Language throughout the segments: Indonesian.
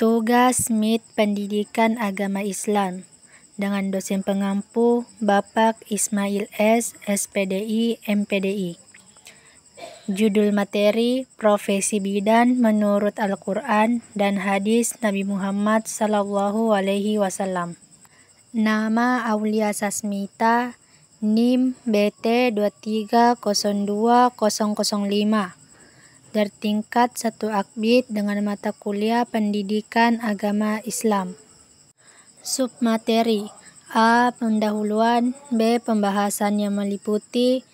Tugas MIT Pendidikan Agama Islam dengan dosen pengampu Bapak Ismail S. SPDI MPDI. Judul materi Profesi Bidan menurut Al-Qur'an dan hadis Nabi Muhammad sallallahu alaihi wasallam. Nama Aulia Sasmita NIM BT 2302005 bertingkat satu akbid dengan mata kuliah pendidikan agama Islam. Submateri A. Pendahuluan B. Pembahasan yang meliputi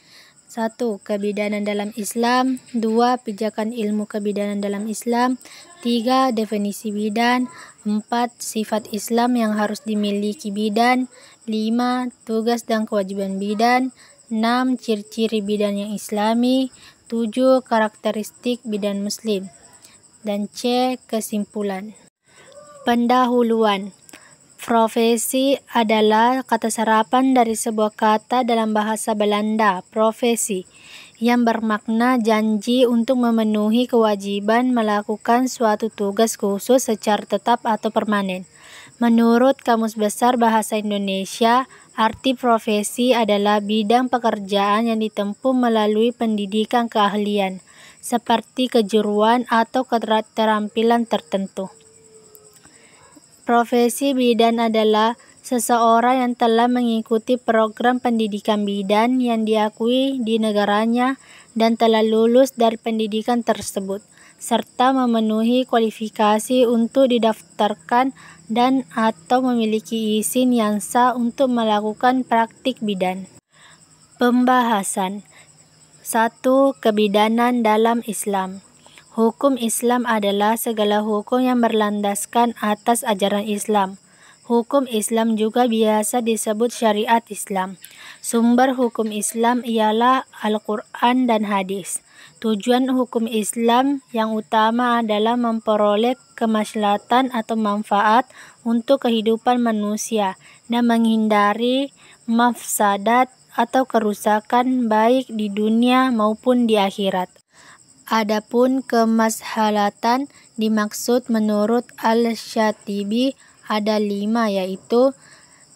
1. Kebidanan dalam Islam 2. Pijakan ilmu kebidanan dalam Islam 3. Definisi bidan 4. Sifat Islam yang harus dimiliki bidan 5. Tugas dan kewajiban bidan 6. Ciri-ciri bidan yang islami 7. Karakteristik bidan muslim dan C. Kesimpulan Pendahuluan Profesi adalah kata serapan dari sebuah kata dalam bahasa Belanda, profesi, yang bermakna janji untuk memenuhi kewajiban melakukan suatu tugas khusus secara tetap atau permanen. Menurut Kamus Besar Bahasa Indonesia, arti profesi adalah bidang pekerjaan yang ditempuh melalui pendidikan keahlian, seperti kejuruan atau keterampilan tertentu. Profesi bidan adalah seseorang yang telah mengikuti program pendidikan bidan yang diakui di negaranya dan telah lulus dari pendidikan tersebut, serta memenuhi kualifikasi untuk didaftarkan dan atau memiliki izin yang sah untuk melakukan praktik bidan. Pembahasan 1. Kebidanan dalam Islam Hukum Islam adalah segala hukum yang berlandaskan atas ajaran Islam Hukum Islam juga biasa disebut syariat Islam. Sumber hukum Islam ialah Al-Quran dan hadis. Tujuan hukum Islam yang utama adalah memperoleh kemaslahatan atau manfaat untuk kehidupan manusia dan menghindari mafsadat atau kerusakan baik di dunia maupun di akhirat. Adapun kemaslahatan dimaksud menurut Al-Syatibi ada lima yaitu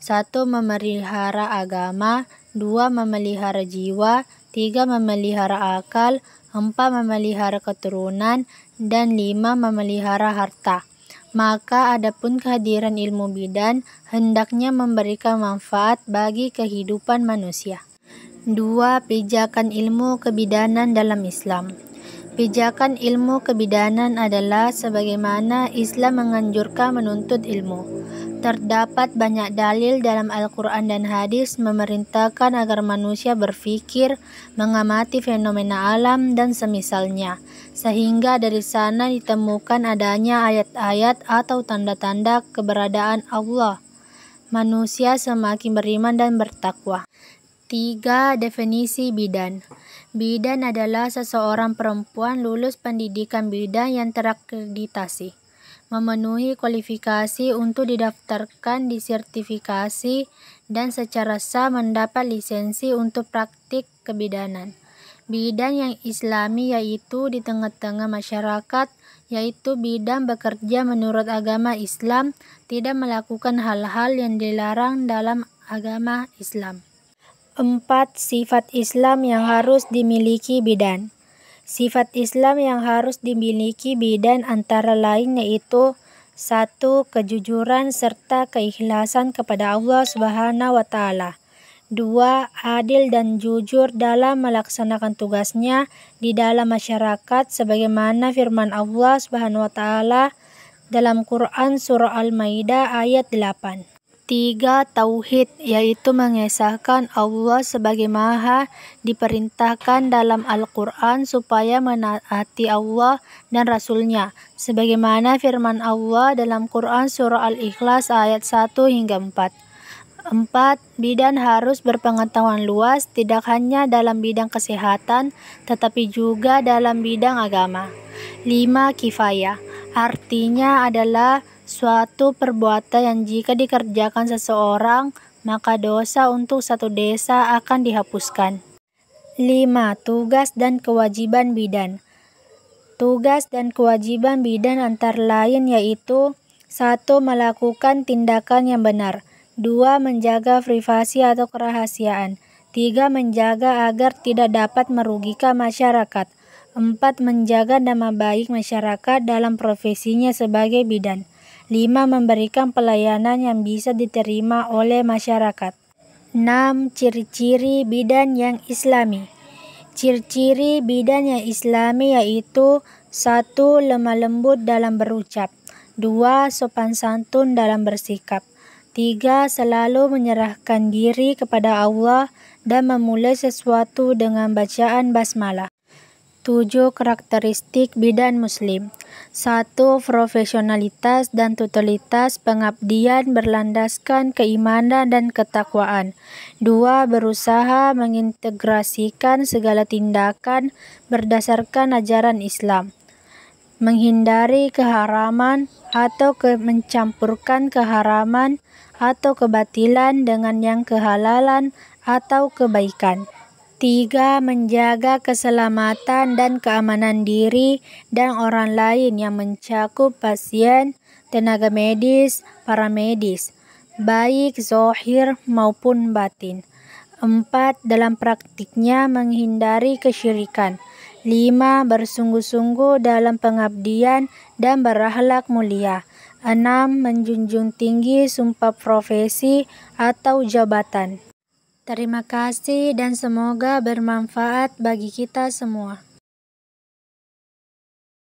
satu memelihara agama, dua memelihara jiwa, tiga memelihara akal, empat memelihara keturunan, dan lima memelihara harta. Maka adapun kehadiran ilmu bidan hendaknya memberikan manfaat bagi kehidupan manusia. Dua Pijakan ilmu kebidanan dalam Islam Pijakan ilmu kebidanan adalah sebagaimana Islam menganjurkan menuntut ilmu. Terdapat banyak dalil dalam Al-Quran dan hadis memerintahkan agar manusia berfikir, mengamati fenomena alam dan semisalnya, sehingga dari sana ditemukan adanya ayat-ayat atau tanda-tanda keberadaan Allah. Manusia semakin beriman dan bertakwa. Tiga definisi bidan. Bidan adalah seseorang perempuan lulus pendidikan bidan yang terakreditasi, memenuhi kualifikasi untuk didaftarkan di sertifikasi dan secara sah mendapat lisensi untuk praktik kebidanan. Bidan yang islami yaitu di tengah-tengah masyarakat, yaitu bidan bekerja menurut agama Islam, tidak melakukan hal-hal yang dilarang dalam agama Islam. Empat sifat Islam yang harus dimiliki bidan. Sifat Islam yang harus dimiliki bidan antara lain yaitu satu kejujuran serta keikhlasan kepada Allah Subhanahu wa taala. Dua, adil dan jujur dalam melaksanakan tugasnya di dalam masyarakat sebagaimana firman Allah Subhanahu wa taala dalam Quran surah Al-Maidah ayat 8 tiga tauhid yaitu mengesahkan Allah sebagai Maha diperintahkan dalam Al-Qur'an supaya menaati Allah dan Rasulnya sebagaimana firman Allah dalam Quran surah Al-Ikhlas ayat 1 hingga 4. Empat Bidan harus berpengetahuan luas tidak hanya dalam bidang kesehatan tetapi juga dalam bidang agama. Lima Kifayah artinya adalah suatu perbuatan yang jika dikerjakan seseorang, maka dosa untuk satu desa akan dihapuskan. 5. Tugas dan kewajiban bidan Tugas dan kewajiban bidan antara lain yaitu 1. Melakukan tindakan yang benar 2. Menjaga privasi atau kerahasiaan 3. Menjaga agar tidak dapat merugikan masyarakat 4. Menjaga nama baik masyarakat dalam profesinya sebagai bidan 5. Memberikan pelayanan yang bisa diterima oleh masyarakat. 6. Ciri-ciri bidan yang islami Ciri-ciri bidan yang islami yaitu 1. Lemah lembut dalam berucap 2. Sopan santun dalam bersikap 3. Selalu menyerahkan diri kepada Allah dan memulai sesuatu dengan bacaan basmalah Tujuh karakteristik bidan muslim. satu, Profesionalitas dan totalitas pengabdian berlandaskan keimanan dan ketakwaan. dua, Berusaha mengintegrasikan segala tindakan berdasarkan ajaran Islam. Menghindari keharaman atau ke mencampurkan keharaman atau kebatilan dengan yang kehalalan atau kebaikan. Tiga, menjaga keselamatan dan keamanan diri dan orang lain yang mencakup pasien, tenaga medis, para medis, baik zohir maupun batin. Empat, dalam praktiknya menghindari kesyirikan. Lima, bersungguh-sungguh dalam pengabdian dan berahlak mulia. Enam, menjunjung tinggi sumpah profesi atau jabatan. Terima kasih dan semoga bermanfaat bagi kita semua.